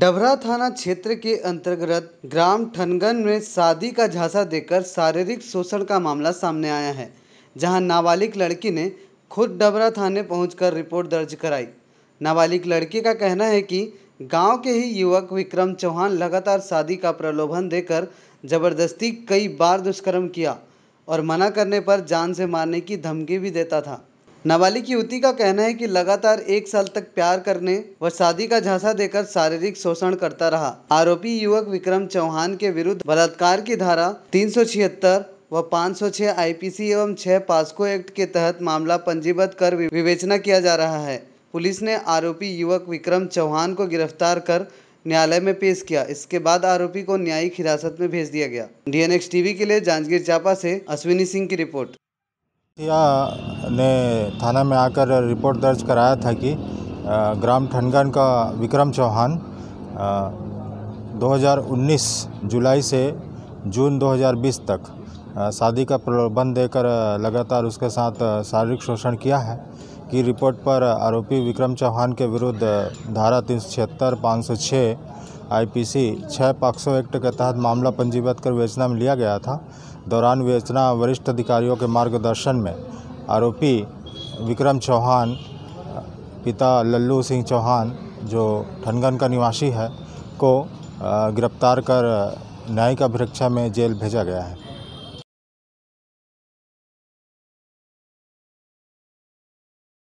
डभरा थाना क्षेत्र के अंतर्गत ग्राम ठनगन में शादी का झांसा देकर शारीरिक शोषण का मामला सामने आया है जहां नाबालिग लड़की ने खुद डभरा थाने पहुंचकर रिपोर्ट दर्ज कराई नाबालिग लड़की का कहना है कि गांव के ही युवक विक्रम चौहान लगातार शादी का प्रलोभन देकर जबरदस्ती कई बार दुष्कर्म किया और मना करने पर जान से मारने की धमकी भी देता था नाबालिग युवती का कहना है कि लगातार एक साल तक प्यार करने व शादी का झांसा देकर शारीरिक शोषण करता रहा आरोपी युवक विक्रम चौहान के विरुद्ध बलात्कार की धारा तीन व 506 आईपीसी एवं 6 पास्को एक्ट के तहत मामला पंजीबद्ध कर विवेचना किया जा रहा है पुलिस ने आरोपी युवक विक्रम चौहान को गिरफ्तार कर न्यायालय में पेश किया इसके बाद आरोपी को न्यायिक हिरासत में भेज दिया गया डीएनएक्स टीवी के लिए जांजगीर चांपा से अश्विनी सिंह की रिपोर्ट या ने थाना में आकर रिपोर्ट दर्ज कराया था कि ग्राम ठनगन का विक्रम चौहान 2019 जुलाई से जून 2020 तक शादी का प्रलोभन देकर लगातार उसके साथ शारीरिक शोषण किया है कि रिपोर्ट पर आरोपी विक्रम चौहान के विरुद्ध धारा तीन सौ छिहत्तर पाँच सौ छः आई पी सी छः पाक्सो एक्ट के तहत मामला पंजीबद्ध कर विवेचना में लिया गया था दौरान विवेचना वरिष्ठ अधिकारियों के मार्गदर्शन में आरोपी विक्रम चौहान पिता लल्लू सिंह चौहान जो ठनगन का निवासी है को गिरफ्तार कर न्यायिक अभिरक्षा में जेल भेजा गया है